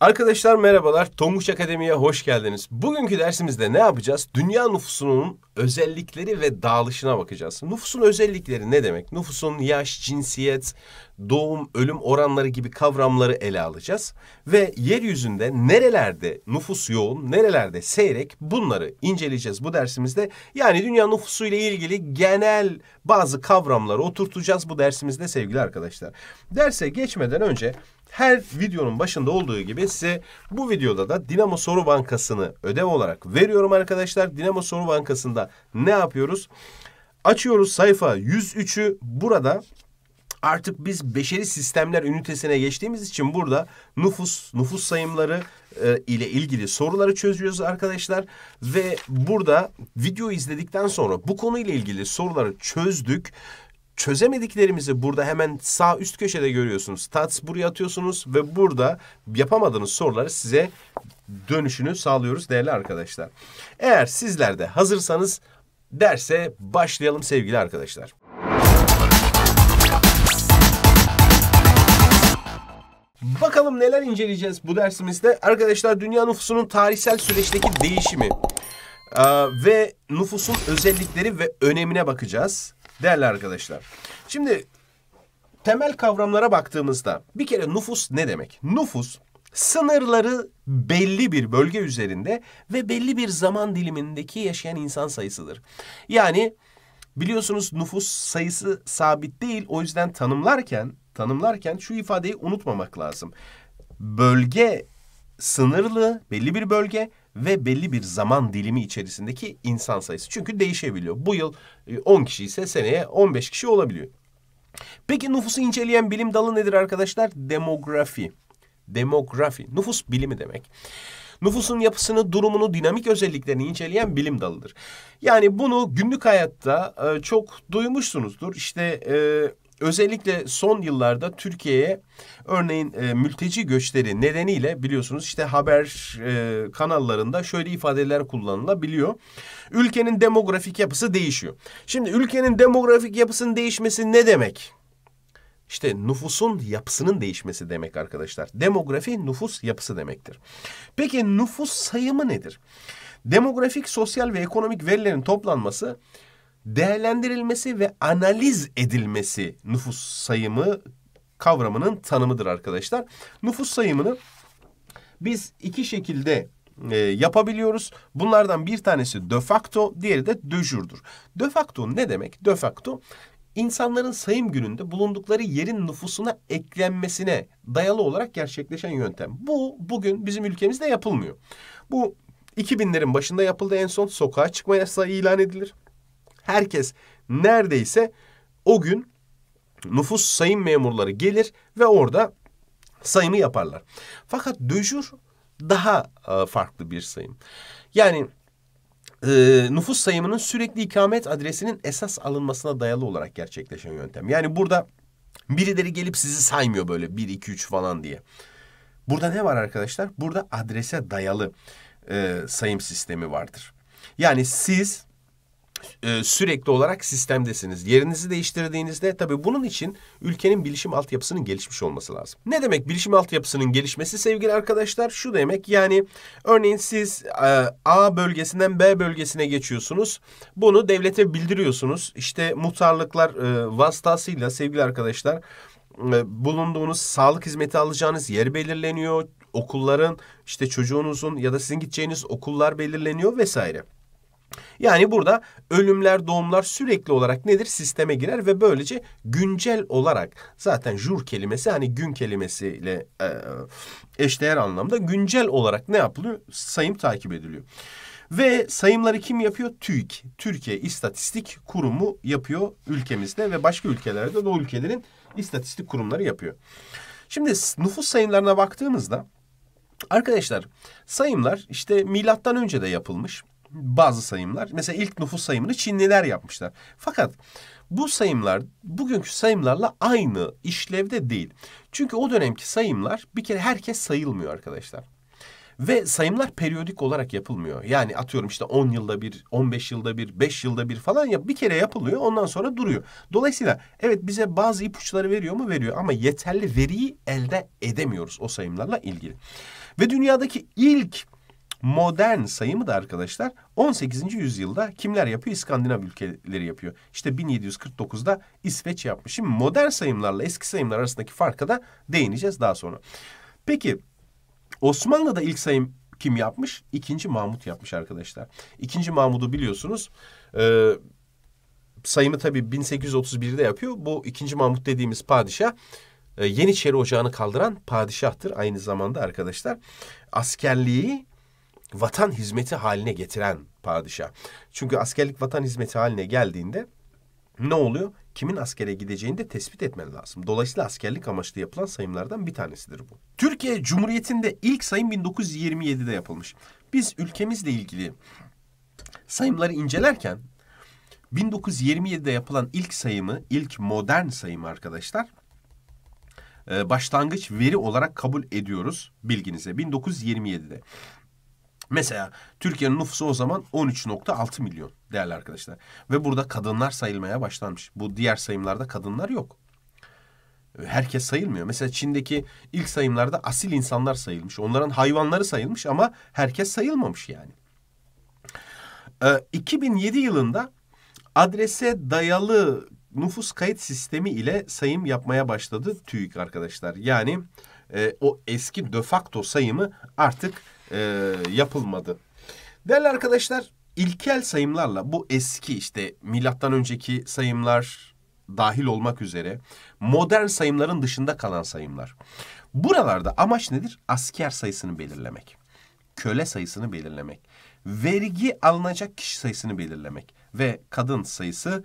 Arkadaşlar merhabalar. Tonguç Akademi'ye hoş geldiniz. Bugünkü dersimizde ne yapacağız? Dünya nüfusunun özellikleri ve dağılışına bakacağız. Nüfusun özellikleri ne demek? Nüfusun yaş, cinsiyet, doğum, ölüm oranları gibi kavramları ele alacağız. Ve yeryüzünde nerelerde nüfus yoğun, nerelerde seyrek bunları inceleyeceğiz bu dersimizde. Yani dünya nüfusu ile ilgili genel bazı kavramları oturtacağız bu dersimizde sevgili arkadaşlar. Derse geçmeden önce her videonun başında olduğu gibi size bu videoda da Dinamo Soru Bankası'nı ödev olarak veriyorum arkadaşlar. Dinamo Soru Bankası'nda ne yapıyoruz? Açıyoruz sayfa 103'ü. Burada artık biz beşeri sistemler ünitesine geçtiğimiz için burada nüfus nüfus sayımları e, ile ilgili soruları çözüyoruz arkadaşlar ve burada video izledikten sonra bu konuyla ilgili soruları çözdük çözemediklerimizi burada hemen sağ üst köşede görüyorsunuz. Stats buraya atıyorsunuz ve burada yapamadığınız soruları size dönüşünü sağlıyoruz değerli arkadaşlar. Eğer sizler de hazırsanız derse başlayalım sevgili arkadaşlar. Bakalım neler inceleyeceğiz bu dersimizde. Arkadaşlar dünya nüfusunun tarihsel süreçteki değişimi ve nüfusun özellikleri ve önemine bakacağız değerli arkadaşlar. Şimdi temel kavramlara baktığımızda bir kere nüfus ne demek? Nüfus sınırları belli bir bölge üzerinde ve belli bir zaman dilimindeki yaşayan insan sayısıdır. Yani biliyorsunuz nüfus sayısı sabit değil o yüzden tanımlarken tanımlarken şu ifadeyi unutmamak lazım. Bölge sınırlı belli bir bölge ve belli bir zaman dilimi içerisindeki insan sayısı. Çünkü değişebiliyor. Bu yıl 10 e, kişi ise seneye 15 kişi olabiliyor. Peki nüfusu inceleyen bilim dalı nedir arkadaşlar? Demografi. Demografi. Nüfus bilimi demek. Nüfusun yapısını, durumunu, dinamik özelliklerini inceleyen bilim dalıdır. Yani bunu günlük hayatta e, çok duymuşsunuzdur. İşte e, Özellikle son yıllarda Türkiye'ye örneğin e, mülteci göçleri nedeniyle biliyorsunuz işte haber e, kanallarında şöyle ifadeler kullanılabiliyor. Ülkenin demografik yapısı değişiyor. Şimdi ülkenin demografik yapısının değişmesi ne demek? İşte nüfusun yapısının değişmesi demek arkadaşlar. Demografi nüfus yapısı demektir. Peki nüfus sayımı nedir? Demografik, sosyal ve ekonomik verilerin toplanması değerlendirilmesi ve analiz edilmesi nüfus sayımı kavramının tanımıdır arkadaşlar. Nüfus sayımını biz iki şekilde e, yapabiliyoruz. Bunlardan bir tanesi de facto, diğeri de de jure'dur. De facto ne demek? De facto insanların sayım gününde bulundukları yerin nüfusuna eklenmesine dayalı olarak gerçekleşen yöntem. Bu bugün bizim ülkemizde yapılmıyor. Bu 2000'lerin başında yapıldı en son sokağa çıkma yasağı ilan edilir herkes neredeyse o gün nüfus sayım memurları gelir ve orada sayımı yaparlar. Fakat döjür daha e, farklı bir sayım. Yani e, nüfus sayımının sürekli ikamet adresinin esas alınmasına dayalı olarak gerçekleşen yöntem. Yani burada birileri gelip sizi saymıyor böyle bir iki üç falan diye. Burada ne var arkadaşlar? Burada adrese dayalı e, sayım sistemi vardır. Yani siz ee, sürekli olarak sistemdesiniz. Yerinizi değiştirdiğinizde tabii bunun için ülkenin bilişim altyapısının gelişmiş olması lazım. Ne demek bilişim altyapısının gelişmesi sevgili arkadaşlar? Şu demek yani örneğin siz e, A bölgesinden B bölgesine geçiyorsunuz. Bunu devlete bildiriyorsunuz. İşte muhtarlıklar e, vasıtasıyla sevgili arkadaşlar e, bulunduğunuz sağlık hizmeti alacağınız yer belirleniyor. Okulların işte çocuğunuzun ya da sizin gideceğiniz okullar belirleniyor vesaire. Yani burada ölümler, doğumlar sürekli olarak nedir? Sisteme girer ve böylece güncel olarak zaten jur kelimesi hani gün kelimesiyle e, eşdeğer anlamda güncel olarak ne yapılıyor? Sayım takip ediliyor. Ve sayımları kim yapıyor? TÜİK, Türkiye İstatistik Kurumu yapıyor ülkemizde ve başka ülkelerde de o ülkelerin istatistik kurumları yapıyor. Şimdi nüfus sayımlarına baktığımızda arkadaşlar sayımlar işte milattan önce de yapılmış bazı sayımlar. Mesela ilk nüfus sayımını Çinliler yapmışlar. Fakat bu sayımlar bugünkü sayımlarla aynı işlevde değil. Çünkü o dönemki sayımlar bir kere herkes sayılmıyor arkadaşlar. Ve sayımlar periyodik olarak yapılmıyor. Yani atıyorum işte 10 yılda bir, 15 yılda bir, 5 yılda bir falan ya Bir kere yapılıyor ondan sonra duruyor. Dolayısıyla evet bize bazı ipuçları veriyor mu? Veriyor ama yeterli veriyi elde edemiyoruz o sayımlarla ilgili. Ve dünyadaki ilk modern sayımı da arkadaşlar 18. yüzyılda kimler yapıyor? İskandinav ülkeleri yapıyor. İşte 1749'da İsveç yapmış. Şimdi modern sayımlarla eski sayımlar arasındaki farka da değineceğiz daha sonra. Peki Osmanlı'da ilk sayım kim yapmış? İkinci Mahmut yapmış arkadaşlar. İkinci Mahmut'u biliyorsunuz. E, sayımı tabii 1831'de yapıyor. Bu ikinci Mahmut dediğimiz padişah e, Yeniçeri Ocağı'nı kaldıran padişahtır aynı zamanda arkadaşlar. Askerliği vatan hizmeti haline getiren padişah. Çünkü askerlik vatan hizmeti haline geldiğinde ne oluyor? Kimin askere gideceğini de tespit etmen lazım. Dolayısıyla askerlik amaçlı yapılan sayımlardan bir tanesidir bu. Türkiye Cumhuriyeti'nde ilk sayım 1927'de yapılmış. Biz ülkemizle ilgili sayımları incelerken 1927'de yapılan ilk sayımı, ilk modern sayımı arkadaşlar e, başlangıç veri olarak kabul ediyoruz bilginize 1927'de. Mesela Türkiye'nin nüfusu o zaman 13.6 milyon değerli arkadaşlar. Ve burada kadınlar sayılmaya başlanmış. Bu diğer sayımlarda kadınlar yok. Ee, herkes sayılmıyor. Mesela Çin'deki ilk sayımlarda asil insanlar sayılmış. Onların hayvanları sayılmış ama herkes sayılmamış yani. Ee, 2007 yılında adrese dayalı nüfus kayıt sistemi ile sayım yapmaya başladı TÜİK arkadaşlar. Yani e, o eski de facto sayımı artık e, yapılmadı. Değerli arkadaşlar ilkel sayımlarla bu eski işte milattan önceki sayımlar dahil olmak üzere modern sayımların dışında kalan sayımlar. Buralarda amaç nedir? Asker sayısını belirlemek, köle sayısını belirlemek, vergi alınacak kişi sayısını belirlemek ve kadın sayısı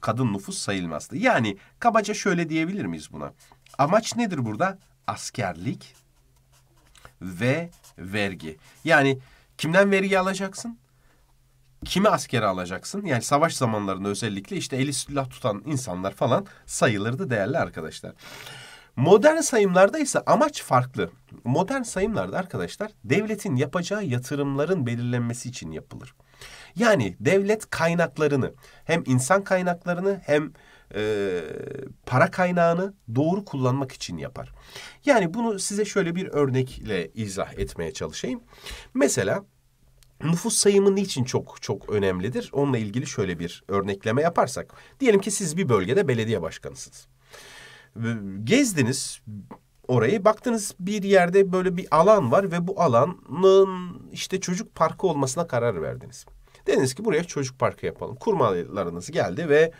kadın nüfus sayılmazdı. Yani kabaca şöyle diyebilir miyiz buna? Amaç nedir burada? askerlik ve vergi. Yani kimden vergi alacaksın? Kimi askere alacaksın? Yani savaş zamanlarında özellikle işte eli silah tutan insanlar falan sayılırdı değerli arkadaşlar. Modern sayımlarda ise amaç farklı. Modern sayımlarda arkadaşlar devletin yapacağı yatırımların belirlenmesi için yapılır. Yani devlet kaynaklarını hem insan kaynaklarını hem e, para kaynağını doğru kullanmak için yapar. Yani bunu size şöyle bir örnekle izah etmeye çalışayım. Mesela nüfus sayımı niçin çok çok önemlidir? Onunla ilgili şöyle bir örnekleme yaparsak. Diyelim ki siz bir bölgede belediye başkanısınız. Gezdiniz orayı baktınız bir yerde böyle bir alan var ve bu alanın işte çocuk parkı olmasına karar verdiniz. Dediniz ki buraya çocuk parkı yapalım. Kurmalarınız geldi ve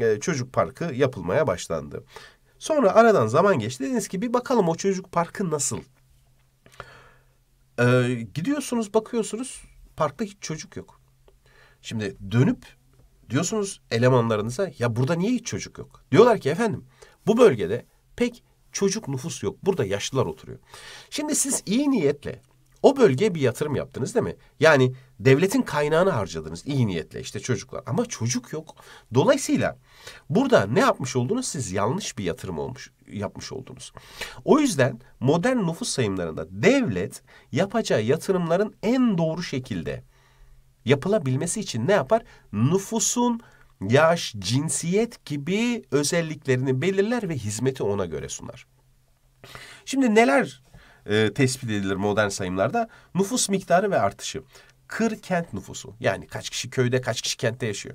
e, çocuk parkı yapılmaya başlandı. Sonra aradan zaman geçti. Dediniz ki bir bakalım o çocuk parkı nasıl? Ee, gidiyorsunuz bakıyorsunuz parkta hiç çocuk yok. Şimdi dönüp diyorsunuz elemanlarınıza ya burada niye hiç çocuk yok? Diyorlar ki efendim bu bölgede pek çocuk nüfus yok. Burada yaşlılar oturuyor. Şimdi siz iyi niyetle o bölgeye bir yatırım yaptınız değil mi? Yani devletin kaynağını harcadınız iyi niyetle işte çocuklar ama çocuk yok. Dolayısıyla burada ne yapmış oldunuz? Siz yanlış bir yatırım olmuş yapmış oldunuz. O yüzden modern nüfus sayımlarında devlet yapacağı yatırımların en doğru şekilde yapılabilmesi için ne yapar? Nüfusun yaş, cinsiyet gibi özelliklerini belirler ve hizmeti ona göre sunar. Şimdi neler e, tespit edilir modern sayımlarda? Nüfus miktarı ve artışı kır kent nüfusu. Yani kaç kişi köyde, kaç kişi kentte yaşıyor.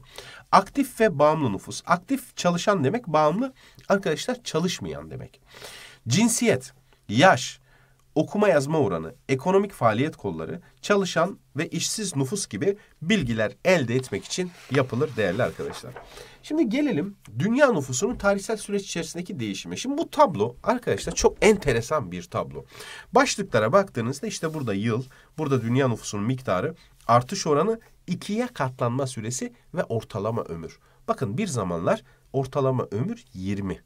Aktif ve bağımlı nüfus. Aktif çalışan demek, bağımlı arkadaşlar çalışmayan demek. Cinsiyet, yaş, okuma yazma oranı, ekonomik faaliyet kolları, çalışan ve işsiz nüfus gibi bilgiler elde etmek için yapılır değerli arkadaşlar. Şimdi gelelim dünya nüfusunun tarihsel süreç içerisindeki değişime. Şimdi bu tablo arkadaşlar çok enteresan bir tablo. Başlıklara baktığınızda işte burada yıl, burada dünya nüfusunun miktarı, artış oranı, ikiye katlanma süresi ve ortalama ömür. Bakın bir zamanlar ortalama ömür 20.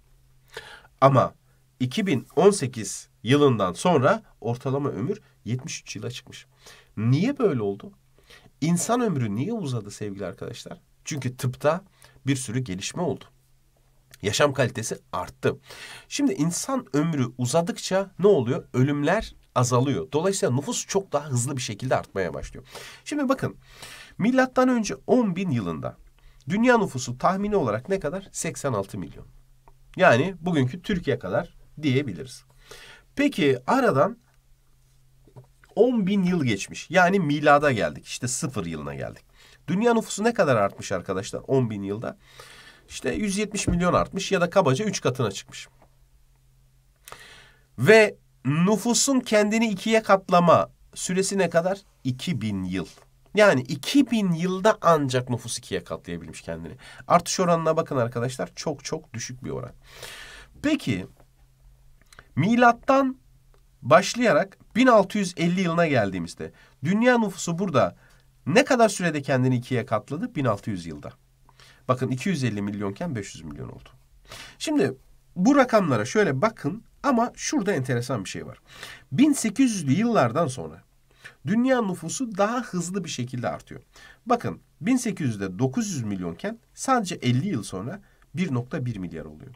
Ama 2018 yılından sonra ortalama ömür 73 yıla çıkmış. Niye böyle oldu? İnsan ömrü niye uzadı sevgili arkadaşlar? Çünkü tıpta bir sürü gelişme oldu. Yaşam kalitesi arttı. Şimdi insan ömrü uzadıkça ne oluyor? Ölümler azalıyor. Dolayısıyla nüfus çok daha hızlı bir şekilde artmaya başlıyor. Şimdi bakın milattan önce 10 bin yılında dünya nüfusu tahmini olarak ne kadar? 86 milyon. Yani bugünkü Türkiye kadar diyebiliriz. Peki aradan 10 bin yıl geçmiş. Yani milada geldik. İşte sıfır yılına geldik. Dünya nüfusu ne kadar artmış arkadaşlar 10 bin yılda? İşte 170 milyon artmış ya da kabaca 3 katına çıkmış. Ve nüfusun kendini ikiye katlama süresi ne kadar? 2000 yıl. Yani 2000 yılda ancak nüfus ikiye katlayabilmiş kendini. Artış oranına bakın arkadaşlar çok çok düşük bir oran. Peki Milattan başlayarak 1650 yılına geldiğimizde dünya nüfusu burada ne kadar sürede kendini ikiye katladı? 1600 yılda. Bakın 250 milyonken 500 milyon oldu. Şimdi bu rakamlara şöyle bakın ama şurada enteresan bir şey var. 1800'lü yıllardan sonra dünya nüfusu daha hızlı bir şekilde artıyor. Bakın 1800'de 900 milyonken sadece 50 yıl sonra 1.1 milyar oluyor.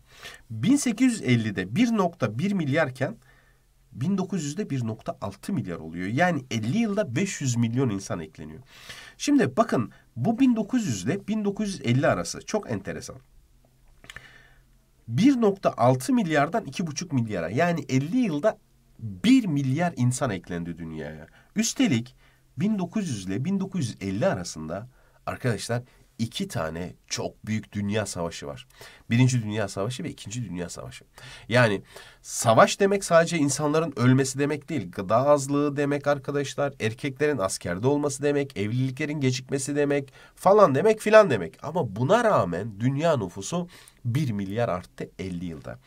1850'de 1.1 milyarken 1900'de 1.6 milyar oluyor. Yani 50 yılda 500 milyon insan ekleniyor. Şimdi bakın bu 1900 ile 1950 arası çok enteresan. 1.6 milyardan 2.5 milyara yani 50 yılda 1 milyar insan eklendi dünyaya. Üstelik 1900 ile 1950 arasında arkadaşlar iki tane çok büyük dünya savaşı var. Birinci Dünya Savaşı ve İkinci Dünya Savaşı. Yani savaş demek sadece insanların ölmesi demek değil. Gıda azlığı demek arkadaşlar. Erkeklerin askerde olması demek. Evliliklerin gecikmesi demek. Falan demek filan demek. Ama buna rağmen dünya nüfusu 1 milyar arttı 50 yılda.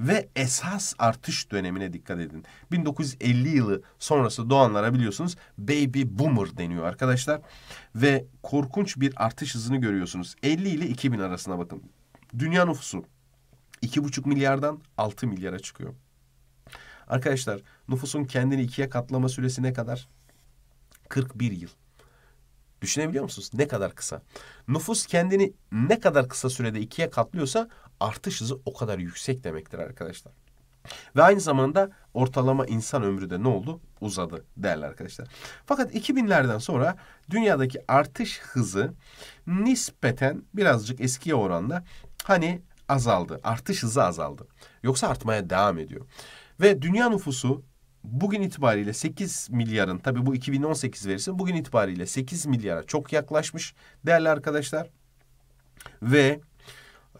Ve esas artış dönemine dikkat edin. 1950 yılı sonrası doğanlara biliyorsunuz baby boomer deniyor arkadaşlar. Ve korkunç bir artış hızını görüyorsunuz. 50 ile 2000 arasına bakın. Dünya nüfusu 2,5 milyardan 6 milyara çıkıyor. Arkadaşlar nüfusun kendini ikiye katlama süresi ne kadar? 41 yıl. Düşünebiliyor musunuz? Ne kadar kısa. Nüfus kendini ne kadar kısa sürede ikiye katlıyorsa artış hızı o kadar yüksek demektir arkadaşlar. Ve aynı zamanda ortalama insan ömrü de ne oldu? Uzadı değerli arkadaşlar. Fakat 2000'lerden sonra dünyadaki artış hızı nispeten birazcık eskiye oranla hani azaldı. Artış hızı azaldı. Yoksa artmaya devam ediyor. Ve dünya nüfusu bugün itibariyle 8 milyarın tabii bu 2018 verisi bugün itibariyle 8 milyara çok yaklaşmış değerli arkadaşlar. Ve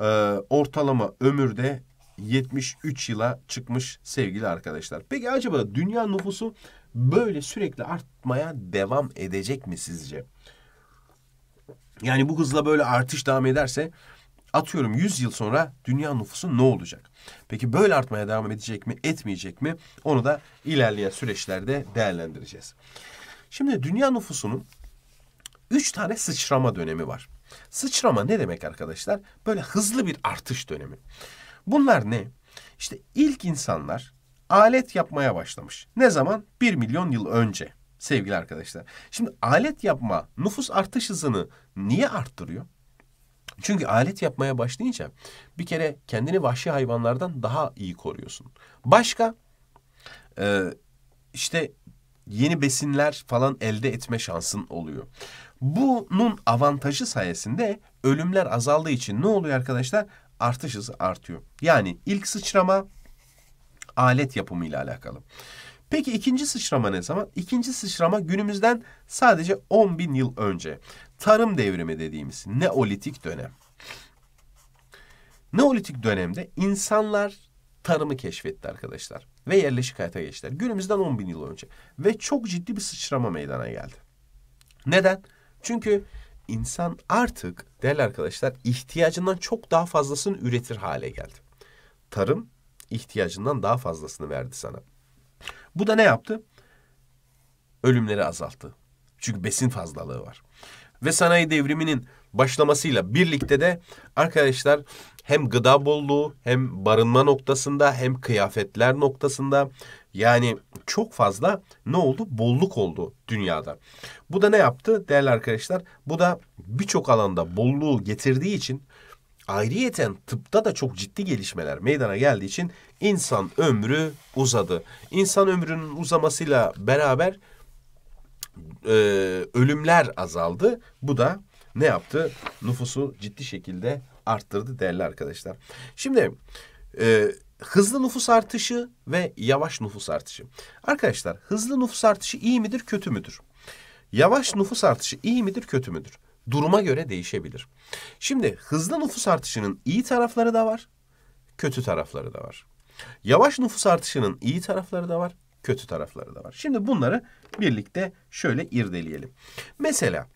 e, ortalama ömürde 73 yıla çıkmış sevgili arkadaşlar. Peki acaba dünya nüfusu böyle sürekli artmaya devam edecek mi sizce? Yani bu hızla böyle artış devam ederse Atıyorum 100 yıl sonra dünya nüfusu ne olacak? Peki böyle artmaya devam edecek mi, etmeyecek mi? Onu da ilerleyen süreçlerde değerlendireceğiz. Şimdi dünya nüfusunun üç tane sıçrama dönemi var. Sıçrama ne demek arkadaşlar? Böyle hızlı bir artış dönemi. Bunlar ne? İşte ilk insanlar alet yapmaya başlamış. Ne zaman? Bir milyon yıl önce sevgili arkadaşlar. Şimdi alet yapma nüfus artış hızını niye arttırıyor? Çünkü alet yapmaya başlayınca bir kere kendini vahşi hayvanlardan daha iyi koruyorsun. Başka e, işte yeni besinler falan elde etme şansın oluyor. Bunun avantajı sayesinde ölümler azaldığı için ne oluyor arkadaşlar? Artış hızı artıyor. Yani ilk sıçrama alet yapımı ile alakalı. Peki ikinci sıçrama ne zaman? İkinci sıçrama günümüzden sadece 10 bin yıl önce. Tarım devrimi dediğimiz Neolitik dönem. Neolitik dönemde insanlar tarımı keşfetti arkadaşlar. Ve yerleşik hayata geçtiler. Günümüzden 10 bin yıl önce. Ve çok ciddi bir sıçrama meydana geldi. Neden? Çünkü insan artık değerli arkadaşlar ihtiyacından çok daha fazlasını üretir hale geldi. Tarım ihtiyacından daha fazlasını verdi sana. Bu da ne yaptı? Ölümleri azalttı. Çünkü besin fazlalığı var. Ve sanayi devriminin başlamasıyla birlikte de arkadaşlar hem gıda bolluğu hem barınma noktasında hem kıyafetler noktasında yani çok fazla ne oldu? Bolluk oldu dünyada. Bu da ne yaptı değerli arkadaşlar? Bu da birçok alanda bolluğu getirdiği için Ayrıyeten tıpta da çok ciddi gelişmeler meydana geldiği için insan ömrü uzadı. İnsan ömrünün uzamasıyla beraber e, ölümler azaldı. Bu da ne yaptı? Nüfusu ciddi şekilde arttırdı değerli arkadaşlar. Şimdi e, hızlı nüfus artışı ve yavaş nüfus artışı. Arkadaşlar hızlı nüfus artışı iyi midir kötü müdür? Yavaş nüfus artışı iyi midir kötü müdür? duruma göre değişebilir. Şimdi hızlı nüfus artışının iyi tarafları da var, kötü tarafları da var. Yavaş nüfus artışının iyi tarafları da var, kötü tarafları da var. Şimdi bunları birlikte şöyle irdeleyelim. Mesela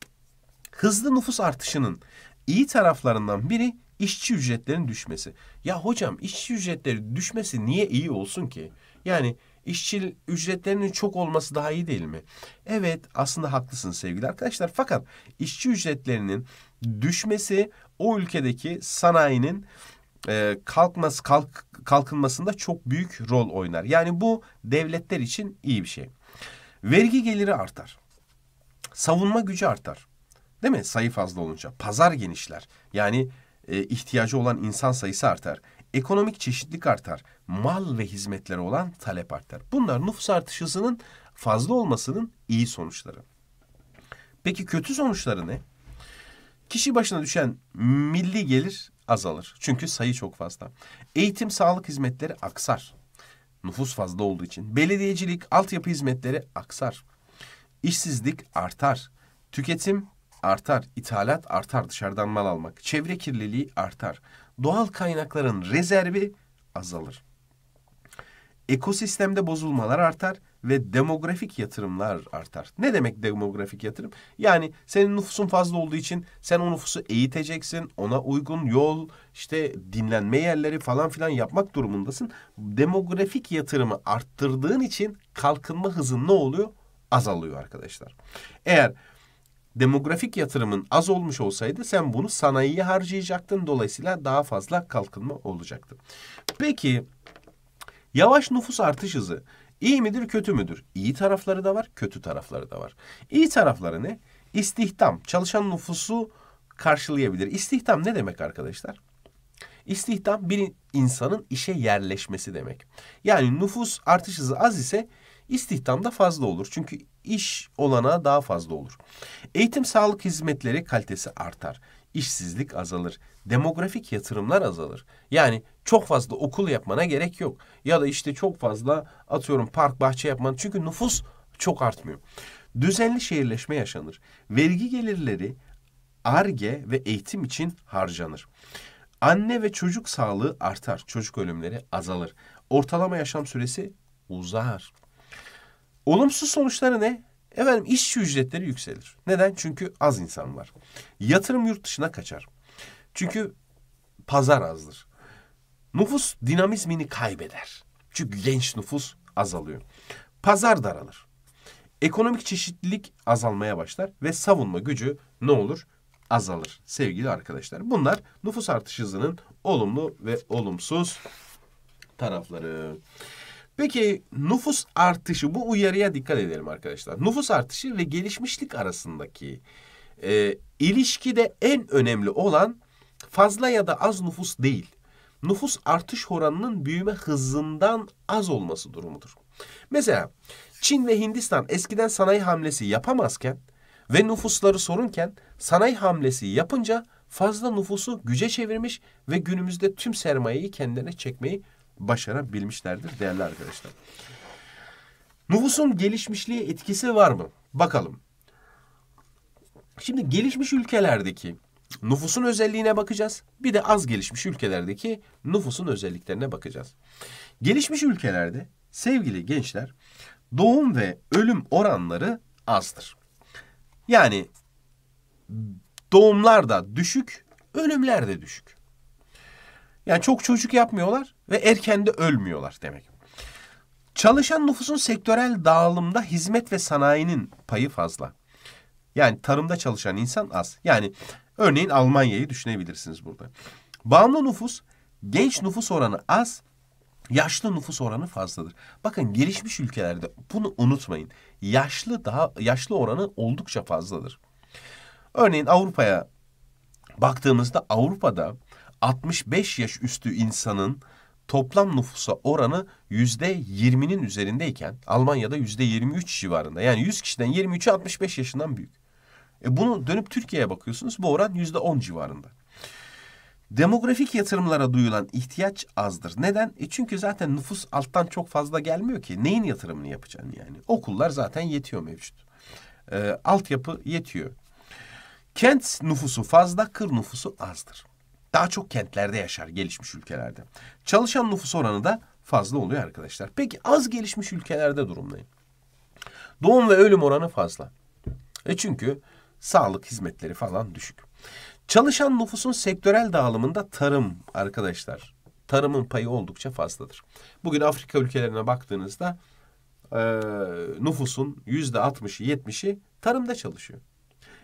hızlı nüfus artışının iyi taraflarından biri işçi ücretlerinin düşmesi. Ya hocam işçi ücretleri düşmesi niye iyi olsun ki? Yani işçi ücretlerinin çok olması daha iyi değil mi? Evet aslında haklısın sevgili arkadaşlar. Fakat işçi ücretlerinin düşmesi o ülkedeki sanayinin e, kalkması kalk, kalkınmasında çok büyük rol oynar. Yani bu devletler için iyi bir şey. Vergi geliri artar. Savunma gücü artar. Değil mi? Sayı fazla olunca. Pazar genişler. Yani e, ihtiyacı olan insan sayısı artar. Ekonomik çeşitlik artar mal ve hizmetlere olan talep artar. Bunlar nüfus artışısının fazla olmasının iyi sonuçları. Peki kötü sonuçları ne? Kişi başına düşen milli gelir azalır. Çünkü sayı çok fazla. Eğitim, sağlık hizmetleri aksar. Nüfus fazla olduğu için. Belediyecilik, altyapı hizmetleri aksar. İşsizlik artar. Tüketim artar. ithalat artar dışarıdan mal almak. Çevre kirliliği artar. Doğal kaynakların rezervi azalır ekosistemde bozulmalar artar ve demografik yatırımlar artar. Ne demek demografik yatırım? Yani senin nüfusun fazla olduğu için sen o nüfusu eğiteceksin, ona uygun yol, işte dinlenme yerleri falan filan yapmak durumundasın. Demografik yatırımı arttırdığın için kalkınma hızın ne oluyor? Azalıyor arkadaşlar. Eğer demografik yatırımın az olmuş olsaydı sen bunu sanayiye harcayacaktın. Dolayısıyla daha fazla kalkınma olacaktı. Peki Yavaş nüfus artış hızı iyi midir kötü müdür? İyi tarafları da var, kötü tarafları da var. İyi tarafları ne? İstihdam, çalışan nüfusu karşılayabilir. İstihdam ne demek arkadaşlar? İstihdam bir insanın işe yerleşmesi demek. Yani nüfus artış hızı az ise istihdam da fazla olur. Çünkü iş olana daha fazla olur. Eğitim sağlık hizmetleri kalitesi artar. İşsizlik azalır. Demografik yatırımlar azalır. Yani çok fazla okul yapmana gerek yok. Ya da işte çok fazla atıyorum park bahçe yapman. Çünkü nüfus çok artmıyor. Düzenli şehirleşme yaşanır. Vergi gelirleri ARGE ve eğitim için harcanır. Anne ve çocuk sağlığı artar. Çocuk ölümleri azalır. Ortalama yaşam süresi uzar. Olumsuz sonuçları ne? Efendim işçi ücretleri yükselir. Neden? Çünkü az insan var. Yatırım yurt dışına kaçar. Çünkü pazar azdır. Nüfus dinamizmini kaybeder. Çünkü genç nüfus azalıyor. Pazar daralır. Ekonomik çeşitlilik azalmaya başlar ve savunma gücü ne olur? Azalır sevgili arkadaşlar. Bunlar nüfus artış hızının olumlu ve olumsuz tarafları. Peki nüfus artışı bu uyarıya dikkat edelim arkadaşlar. Nüfus artışı ve gelişmişlik arasındaki e, ilişkide en önemli olan fazla ya da az nüfus değil nüfus artış oranının büyüme hızından az olması durumudur. Mesela Çin ve Hindistan eskiden sanayi hamlesi yapamazken ve nüfusları sorunken sanayi hamlesi yapınca fazla nüfusu güce çevirmiş ve günümüzde tüm sermayeyi kendine çekmeyi başarabilmişlerdir değerli arkadaşlar. Nüfusun gelişmişliğe etkisi var mı? Bakalım. Şimdi gelişmiş ülkelerdeki nüfusun özelliğine bakacağız. Bir de az gelişmiş ülkelerdeki nüfusun özelliklerine bakacağız. Gelişmiş ülkelerde sevgili gençler doğum ve ölüm oranları azdır. Yani doğumlar da düşük, ölümler de düşük. Yani çok çocuk yapmıyorlar ve erken de ölmüyorlar demek. Çalışan nüfusun sektörel dağılımda hizmet ve sanayinin payı fazla. Yani tarımda çalışan insan az. Yani Örneğin Almanya'yı düşünebilirsiniz burada. Bağımlı nüfus genç nüfus oranı az, yaşlı nüfus oranı fazladır. Bakın gelişmiş ülkelerde bunu unutmayın. Yaşlı daha yaşlı oranı oldukça fazladır. Örneğin Avrupa'ya baktığımızda Avrupa'da 65 yaş üstü insanın toplam nüfusa oranı yüzde %20'nin üzerindeyken Almanya'da yüzde %23 civarında. Yani 100 kişiden 23'ü 65 yaşından büyük. E bunu dönüp Türkiye'ye bakıyorsunuz bu oran yüzde on civarında. Demografik yatırımlara duyulan ihtiyaç azdır. Neden? E çünkü zaten nüfus alttan çok fazla gelmiyor ki. Neyin yatırımını yapacaksın yani? Okullar zaten yetiyor mevcut. E, altyapı yetiyor. Kent nüfusu fazla, kır nüfusu azdır. Daha çok kentlerde yaşar gelişmiş ülkelerde. Çalışan nüfus oranı da fazla oluyor arkadaşlar. Peki az gelişmiş ülkelerde durum ne? Doğum ve ölüm oranı fazla. E çünkü Sağlık hizmetleri falan düşük. Çalışan nüfusun sektörel dağılımında tarım arkadaşlar. Tarımın payı oldukça fazladır. Bugün Afrika ülkelerine baktığınızda e, nüfusun yüzde altmışı yetmişi tarımda çalışıyor.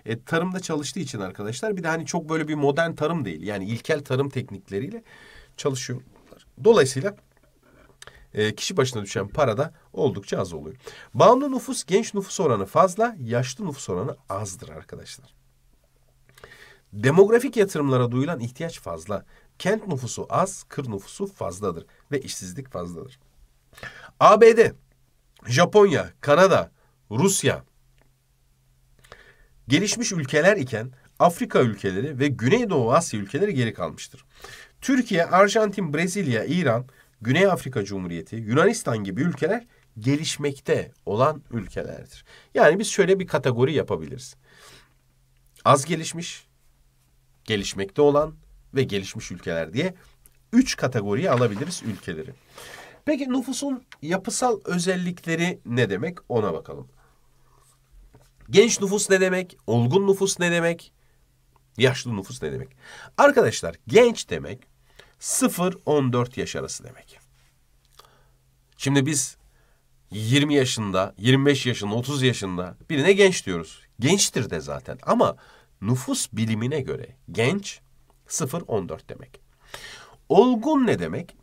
E, tarımda çalıştığı için arkadaşlar bir de hani çok böyle bir modern tarım değil. Yani ilkel tarım teknikleriyle çalışıyorlar. Dolayısıyla e, kişi başına düşen para da oldukça az oluyor. Bağımlı nüfus genç nüfus oranı fazla, yaşlı nüfus oranı azdır arkadaşlar. Demografik yatırımlara duyulan ihtiyaç fazla. Kent nüfusu az, kır nüfusu fazladır ve işsizlik fazladır. ABD, Japonya, Kanada, Rusya gelişmiş ülkeler iken Afrika ülkeleri ve Güneydoğu Asya ülkeleri geri kalmıştır. Türkiye, Arjantin, Brezilya, İran, Güney Afrika Cumhuriyeti, Yunanistan gibi ülkeler gelişmekte olan ülkelerdir. Yani biz şöyle bir kategori yapabiliriz. Az gelişmiş, gelişmekte olan ve gelişmiş ülkeler diye üç kategoriye alabiliriz ülkeleri. Peki nüfusun yapısal özellikleri ne demek ona bakalım. Genç nüfus ne demek? Olgun nüfus ne demek? Yaşlı nüfus ne demek? Arkadaşlar genç demek 0-14 yaş arası demek. Şimdi biz 20 yaşında, 25 yaşında, 30 yaşında birine genç diyoruz. Gençtir de zaten ama nüfus bilimine göre genç 0-14 demek. Olgun ne demek?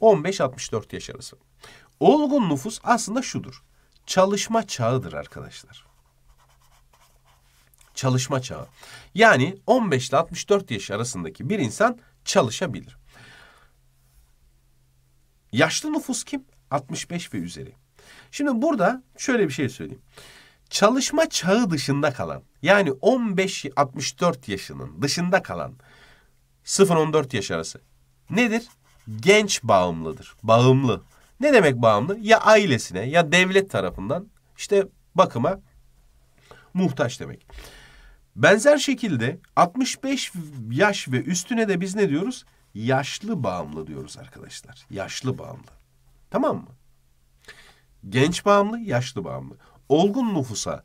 15-64 yaş arası. Olgun nüfus aslında şudur. Çalışma çağıdır arkadaşlar. Çalışma çağı. Yani 15 ile 64 yaş arasındaki bir insan çalışabilir. Yaşlı nüfus kim? 65 ve üzeri. Şimdi burada şöyle bir şey söyleyeyim. Çalışma çağı dışında kalan yani 15-64 yaşının dışında kalan 0-14 yaş arası nedir? Genç bağımlıdır. Bağımlı. Ne demek bağımlı? Ya ailesine ya devlet tarafından işte bakıma muhtaç demek. Benzer şekilde 65 yaş ve üstüne de biz ne diyoruz? Yaşlı bağımlı diyoruz arkadaşlar. Yaşlı bağımlı. Tamam mı? Genç bağımlı, yaşlı bağımlı. Olgun nüfusa,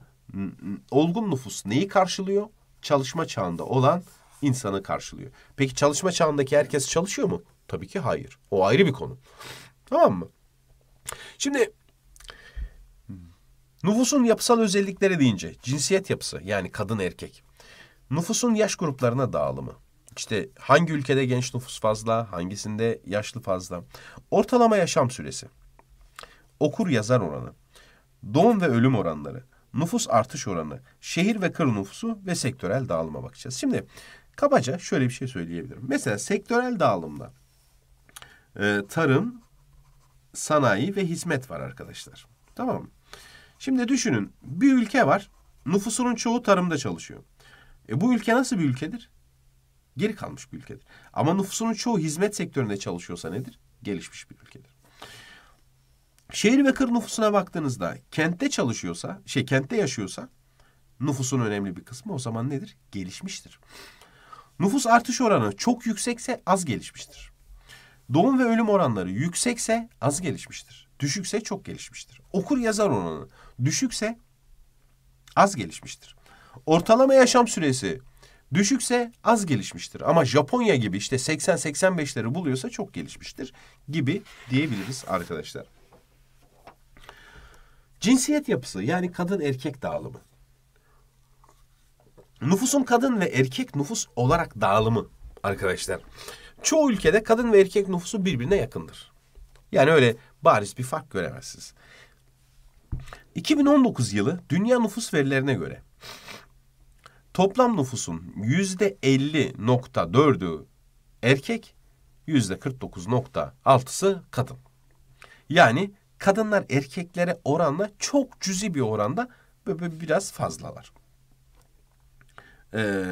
olgun nüfus neyi karşılıyor? Çalışma çağında olan insanı karşılıyor. Peki çalışma çağındaki herkes çalışıyor mu? Tabii ki hayır. O ayrı bir konu. Tamam mı? Şimdi nüfusun yapısal özellikleri deyince cinsiyet yapısı yani kadın erkek Nüfusun yaş gruplarına dağılımı. İşte hangi ülkede genç nüfus fazla, hangisinde yaşlı fazla. Ortalama yaşam süresi. Okur yazar oranı. Doğum ve ölüm oranları. Nüfus artış oranı. Şehir ve kır nüfusu ve sektörel dağılıma bakacağız. Şimdi kabaca şöyle bir şey söyleyebilirim. Mesela sektörel dağılımda e, tarım, sanayi ve hizmet var arkadaşlar. Tamam mı? Şimdi düşünün bir ülke var. Nüfusunun çoğu tarımda çalışıyor. E bu ülke nasıl bir ülkedir? Geri kalmış bir ülkedir. Ama nüfusunun çoğu hizmet sektöründe çalışıyorsa nedir? Gelişmiş bir ülkedir. Şehir ve kır nüfusuna baktığınızda kentte çalışıyorsa, şey kentte yaşıyorsa nüfusun önemli bir kısmı o zaman nedir? Gelişmiştir. Nüfus artış oranı çok yüksekse az gelişmiştir. Doğum ve ölüm oranları yüksekse az gelişmiştir. Düşükse çok gelişmiştir. Okur yazar oranı düşükse az gelişmiştir. Ortalama yaşam süresi düşükse az gelişmiştir. Ama Japonya gibi işte 80-85'leri buluyorsa çok gelişmiştir gibi diyebiliriz arkadaşlar. Cinsiyet yapısı yani kadın erkek dağılımı. Nüfusun kadın ve erkek nüfus olarak dağılımı arkadaşlar. Çoğu ülkede kadın ve erkek nüfusu birbirine yakındır. Yani öyle bariz bir fark göremezsiniz. 2019 yılı dünya nüfus verilerine göre Toplam nüfusun %50.4'ü erkek, %49.6'sı kadın. Yani kadınlar erkeklere oranla çok cüzi bir oranda biraz fazlalar. Ee,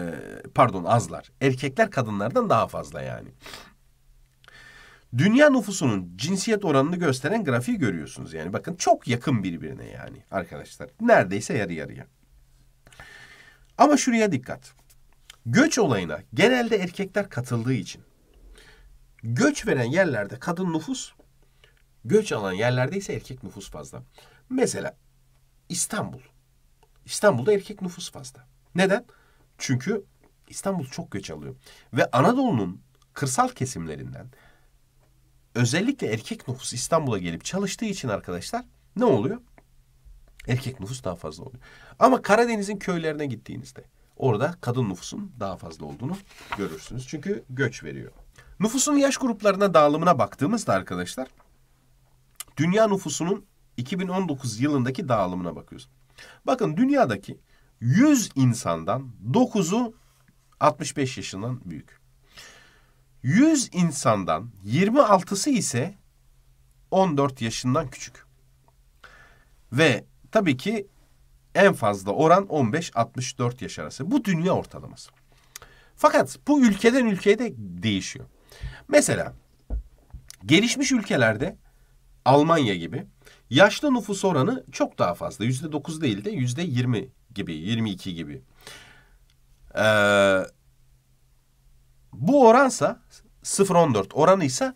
pardon azlar. Erkekler kadınlardan daha fazla yani. Dünya nüfusunun cinsiyet oranını gösteren grafiği görüyorsunuz. Yani bakın çok yakın birbirine yani arkadaşlar. Neredeyse yarı yarıya. Ama şuraya dikkat. Göç olayına genelde erkekler katıldığı için göç veren yerlerde kadın nüfus, göç alan yerlerde ise erkek nüfus fazla. Mesela İstanbul. İstanbul'da erkek nüfus fazla. Neden? Çünkü İstanbul çok göç alıyor. Ve Anadolu'nun kırsal kesimlerinden özellikle erkek nüfus İstanbul'a gelip çalıştığı için arkadaşlar ne oluyor? Erkek nüfus daha fazla oluyor. Ama Karadeniz'in köylerine gittiğinizde orada kadın nüfusun daha fazla olduğunu görürsünüz. Çünkü göç veriyor. Nüfusun yaş gruplarına dağılımına baktığımızda arkadaşlar dünya nüfusunun 2019 yılındaki dağılımına bakıyoruz. Bakın dünyadaki 100 insandan 9'u 65 yaşından büyük. 100 insandan 26'sı ise 14 yaşından küçük. Ve Tabii ki en fazla oran 15-64 yaş arası. Bu dünya ortalaması. Fakat bu ülkeden ülkeye de değişiyor. Mesela gelişmiş ülkelerde Almanya gibi yaşlı nüfus oranı çok daha fazla. Yüzde dokuz değil de yüzde yirmi gibi, yirmi iki gibi. Ee, bu oransa 0.14 oranı ise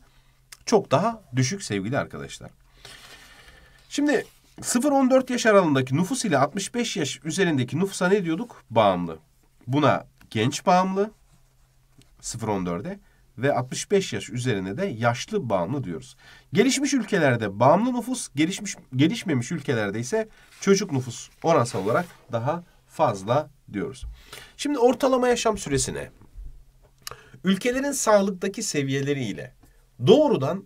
çok daha düşük sevgili arkadaşlar. Şimdi 0-14 yaş aralığındaki nüfus ile 65 yaş üzerindeki nüfusa ne diyorduk? Bağımlı. Buna genç bağımlı 0-14'e ve 65 yaş üzerine de yaşlı bağımlı diyoruz. Gelişmiş ülkelerde bağımlı nüfus, gelişmiş gelişmemiş ülkelerde ise çocuk nüfus oransal olarak daha fazla diyoruz. Şimdi ortalama yaşam süresine ülkelerin sağlıktaki seviyeleriyle doğrudan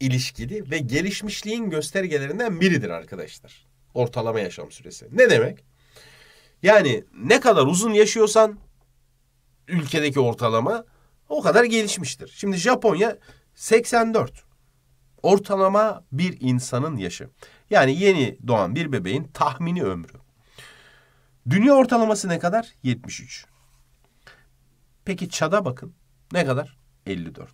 ilişkili ve gelişmişliğin göstergelerinden biridir arkadaşlar. Ortalama yaşam süresi. Ne demek? Yani ne kadar uzun yaşıyorsan ülkedeki ortalama o kadar gelişmiştir. Şimdi Japonya 84. Ortalama bir insanın yaşı. Yani yeni doğan bir bebeğin tahmini ömrü. Dünya ortalaması ne kadar? 73. Peki Çad'a bakın. Ne kadar? 54.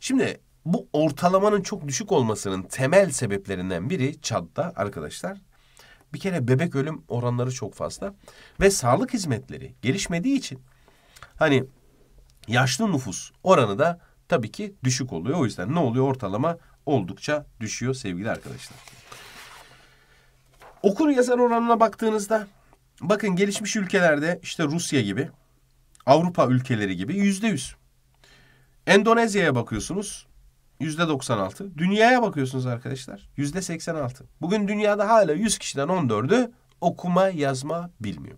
Şimdi bu ortalamanın çok düşük olmasının temel sebeplerinden biri Çad'da arkadaşlar. Bir kere bebek ölüm oranları çok fazla ve sağlık hizmetleri gelişmediği için hani yaşlı nüfus oranı da tabii ki düşük oluyor. O yüzden ne oluyor ortalama oldukça düşüyor sevgili arkadaşlar. Okur yazar oranına baktığınızda bakın gelişmiş ülkelerde işte Rusya gibi Avrupa ülkeleri gibi yüzde yüz. Endonezya'ya bakıyorsunuz %96. Dünyaya bakıyorsunuz arkadaşlar. %86. Bugün dünyada hala 100 kişiden 14'ü okuma yazma bilmiyor.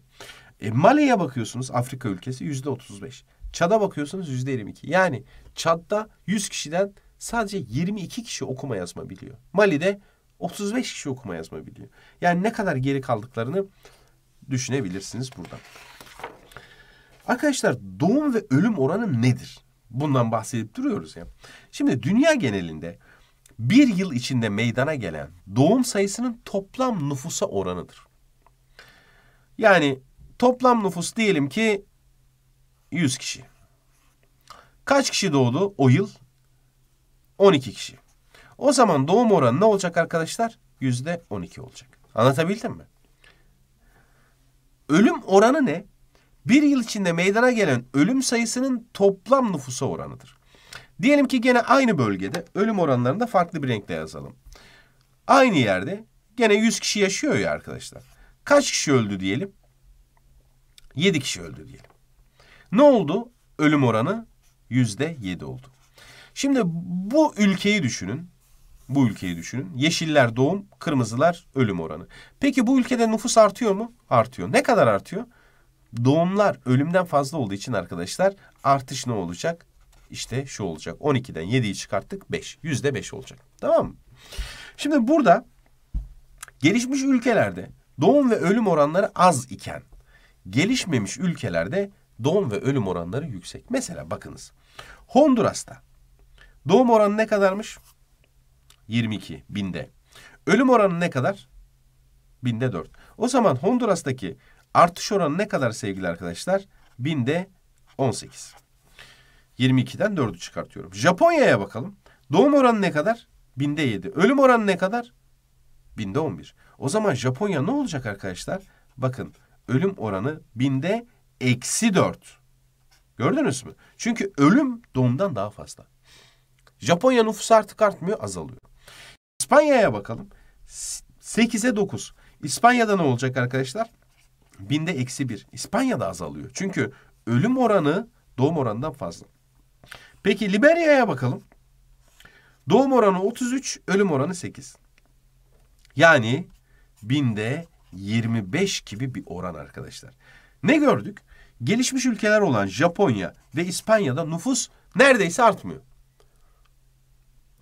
E, Mali'ye bakıyorsunuz Afrika ülkesi %35. Çad'a bakıyorsunuz %22. Yani Çad'da 100 kişiden sadece 22 kişi okuma yazma biliyor. Mali'de 35 kişi okuma yazma biliyor. Yani ne kadar geri kaldıklarını düşünebilirsiniz burada. Arkadaşlar doğum ve ölüm oranı nedir? Bundan bahsedip duruyoruz ya. Şimdi dünya genelinde bir yıl içinde meydana gelen doğum sayısının toplam nüfusa oranıdır. Yani toplam nüfus diyelim ki 100 kişi. Kaç kişi doğdu o yıl? 12 kişi. O zaman doğum oranı ne olacak arkadaşlar? 12 olacak. Anlatabildim mi? Ölüm oranı ne? bir yıl içinde meydana gelen ölüm sayısının toplam nüfusa oranıdır. Diyelim ki gene aynı bölgede ölüm oranlarını da farklı bir renkle yazalım. Aynı yerde gene 100 kişi yaşıyor ya arkadaşlar. Kaç kişi öldü diyelim? 7 kişi öldü diyelim. Ne oldu? Ölüm oranı %7 oldu. Şimdi bu ülkeyi düşünün. Bu ülkeyi düşünün. Yeşiller doğum, kırmızılar ölüm oranı. Peki bu ülkede nüfus artıyor mu? Artıyor. Ne kadar artıyor? Doğumlar ölümden fazla olduğu için arkadaşlar artış ne olacak? İşte şu olacak. 12'den 7'yi çıkarttık 5. Yüzde 5 olacak. Tamam mı? Şimdi burada gelişmiş ülkelerde doğum ve ölüm oranları az iken gelişmemiş ülkelerde doğum ve ölüm oranları yüksek. Mesela bakınız Honduras'ta doğum oranı ne kadarmış? 22 binde. Ölüm oranı ne kadar? Binde 4. O zaman Honduras'taki Artış oranı ne kadar sevgili arkadaşlar? Binde 18. 22'den 4'ü çıkartıyorum. Japonya'ya bakalım. Doğum oranı ne kadar? Binde 7. Ölüm oranı ne kadar? Binde 11. O zaman Japonya ne olacak arkadaşlar? Bakın ölüm oranı binde eksi 4. Gördünüz mü? Çünkü ölüm doğumdan daha fazla. Japonya nüfusu artık artmıyor azalıyor. İspanya'ya bakalım. 8'e 9. İspanya'da ne olacak arkadaşlar? binde eksi bir. İspanya'da azalıyor. Çünkü ölüm oranı doğum oranından fazla. Peki Liberya'ya bakalım. Doğum oranı 33, ölüm oranı 8. Yani binde 25 gibi bir oran arkadaşlar. Ne gördük? Gelişmiş ülkeler olan Japonya ve İspanya'da nüfus neredeyse artmıyor.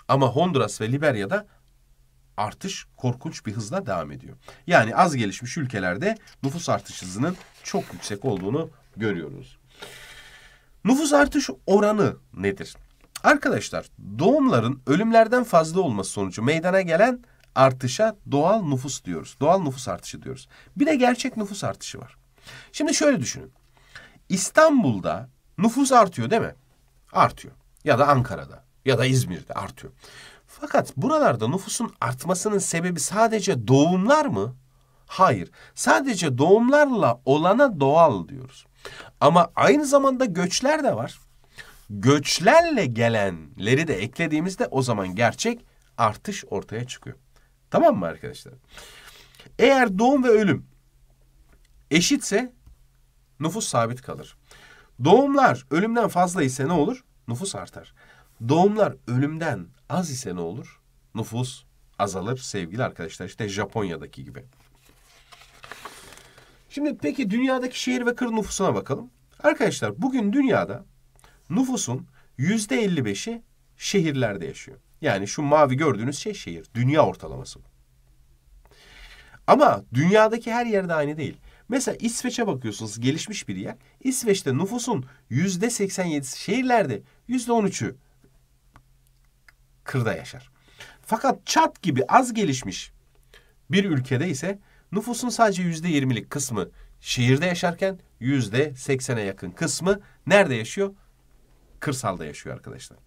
Ama Honduras ve Liberya'da artış korkunç bir hızla devam ediyor. Yani az gelişmiş ülkelerde nüfus artış hızının çok yüksek olduğunu görüyoruz. Nüfus artış oranı nedir? Arkadaşlar doğumların ölümlerden fazla olması sonucu meydana gelen artışa doğal nüfus diyoruz. Doğal nüfus artışı diyoruz. Bir de gerçek nüfus artışı var. Şimdi şöyle düşünün. İstanbul'da nüfus artıyor değil mi? Artıyor. Ya da Ankara'da ya da İzmir'de artıyor. Fakat buralarda nüfusun artmasının sebebi sadece doğumlar mı? Hayır. Sadece doğumlarla olana doğal diyoruz. Ama aynı zamanda göçler de var. Göçlerle gelenleri de eklediğimizde o zaman gerçek artış ortaya çıkıyor. Tamam mı arkadaşlar? Eğer doğum ve ölüm eşitse nüfus sabit kalır. Doğumlar ölümden fazla ise ne olur? Nüfus artar. Doğumlar ölümden az ise ne olur? Nüfus azalır sevgili arkadaşlar. İşte Japonya'daki gibi. Şimdi peki dünyadaki şehir ve kır nüfusuna bakalım. Arkadaşlar bugün dünyada nüfusun yüzde 55'i şehirlerde yaşıyor. Yani şu mavi gördüğünüz şey şehir. Dünya ortalaması bu. Ama dünyadaki her yerde aynı değil. Mesela İsveç'e bakıyorsunuz gelişmiş bir yer. İsveç'te nüfusun yüzde 87'si şehirlerde, yüzde 13'ü kırda yaşar. Fakat Çat gibi az gelişmiş bir ülkede ise nüfusun sadece yüzde yirmilik kısmı şehirde yaşarken yüzde seksene yakın kısmı nerede yaşıyor? Kırsalda yaşıyor arkadaşlar.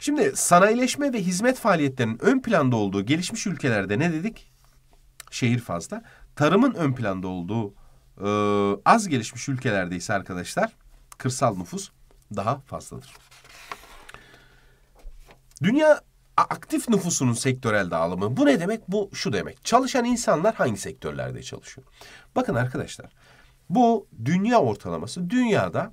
Şimdi sanayileşme ve hizmet faaliyetlerinin ön planda olduğu gelişmiş ülkelerde ne dedik? Şehir fazla. Tarımın ön planda olduğu e, az gelişmiş ülkelerde ise arkadaşlar kırsal nüfus daha fazladır. Dünya aktif nüfusunun sektörel dağılımı. Bu ne demek? Bu şu demek. Çalışan insanlar hangi sektörlerde çalışıyor? Bakın arkadaşlar. Bu dünya ortalaması. Dünyada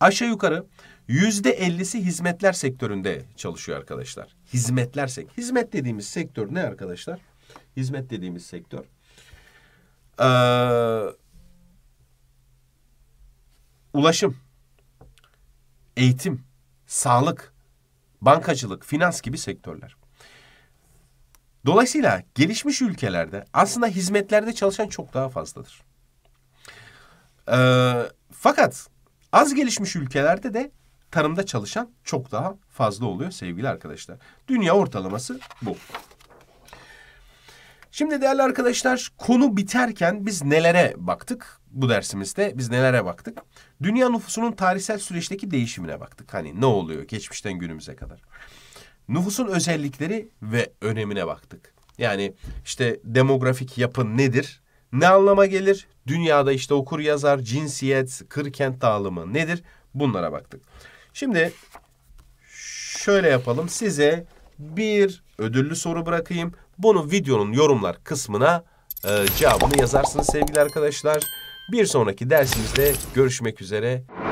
aşağı yukarı yüzde ellisi hizmetler sektöründe çalışıyor arkadaşlar. Hizmetler sektörü. Hizmet dediğimiz sektör ne arkadaşlar? Hizmet dediğimiz sektör. Ee, ulaşım, eğitim, sağlık, bankacılık, finans gibi sektörler. Dolayısıyla gelişmiş ülkelerde aslında hizmetlerde çalışan çok daha fazladır. Ee, fakat az gelişmiş ülkelerde de tarımda çalışan çok daha fazla oluyor sevgili arkadaşlar. Dünya ortalaması bu. Şimdi değerli arkadaşlar konu biterken biz nelere baktık? Bu dersimizde biz nelere baktık? Dünya nüfusunun tarihsel süreçteki değişimine baktık. Hani ne oluyor geçmişten günümüze kadar? Nüfusun özellikleri ve önemine baktık. Yani işte demografik yapı nedir? Ne anlama gelir? Dünyada işte okur yazar, cinsiyet, kırkent dağılımı nedir? Bunlara baktık. Şimdi şöyle yapalım. Size bir ödüllü soru bırakayım. Bunu videonun yorumlar kısmına e, cevabını yazarsınız sevgili arkadaşlar. Bir sonraki dersimizde görüşmek üzere.